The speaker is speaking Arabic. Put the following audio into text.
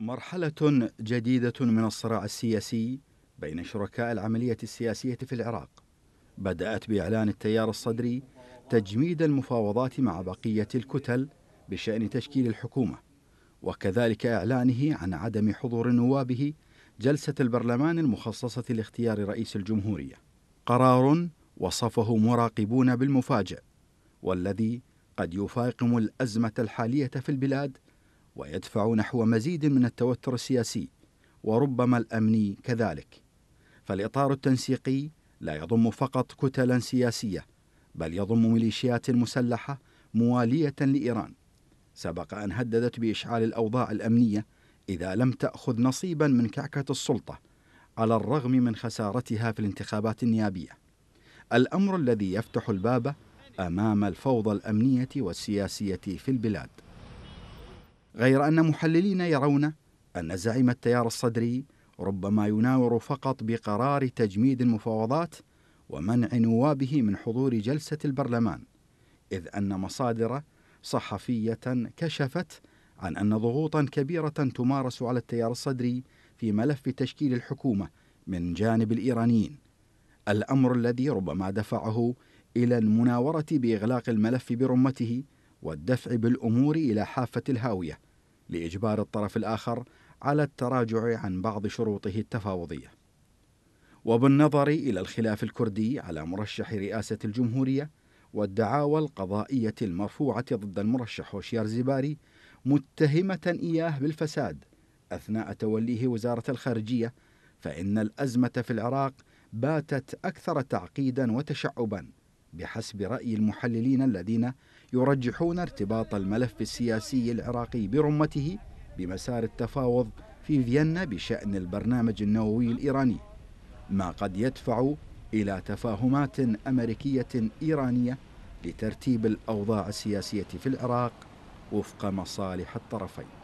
مرحلة جديدة من الصراع السياسي بين شركاء العملية السياسية في العراق بدأت بإعلان التيار الصدري تجميد المفاوضات مع بقية الكتل بشأن تشكيل الحكومة وكذلك إعلانه عن عدم حضور نوابه جلسة البرلمان المخصصة لاختيار رئيس الجمهورية قرار وصفه مراقبون بالمفاجئ والذي قد يفاقم الأزمة الحالية في البلاد ويدفع نحو مزيد من التوتر السياسي وربما الامني كذلك فالاطار التنسيقي لا يضم فقط كتلا سياسيه بل يضم ميليشيات مسلحه مواليه لايران سبق ان هددت باشعال الاوضاع الامنيه اذا لم تاخذ نصيبا من كعكه السلطه على الرغم من خسارتها في الانتخابات النيابيه الامر الذي يفتح الباب امام الفوضى الامنيه والسياسيه في البلاد غير أن محللين يرون أن زعيم التيار الصدري ربما يناور فقط بقرار تجميد المفاوضات ومنع نوابه من حضور جلسة البرلمان إذ أن مصادر صحفية كشفت عن أن ضغوطا كبيرة تمارس على التيار الصدري في ملف تشكيل الحكومة من جانب الإيرانيين الأمر الذي ربما دفعه إلى المناورة بإغلاق الملف برمته والدفع بالامور الى حافه الهاويه لاجبار الطرف الاخر على التراجع عن بعض شروطه التفاوضيه. وبالنظر الى الخلاف الكردي على مرشح رئاسه الجمهوريه والدعاوى القضائيه المرفوعه ضد المرشح هوشيار زباري متهمه اياه بالفساد اثناء توليه وزاره الخارجيه فان الازمه في العراق باتت اكثر تعقيدا وتشعبا بحسب رأي المحللين الذين يرجحون ارتباط الملف السياسي العراقي برمته بمسار التفاوض في فيينا بشأن البرنامج النووي الإيراني ما قد يدفع إلى تفاهمات أمريكية إيرانية لترتيب الأوضاع السياسية في العراق وفق مصالح الطرفين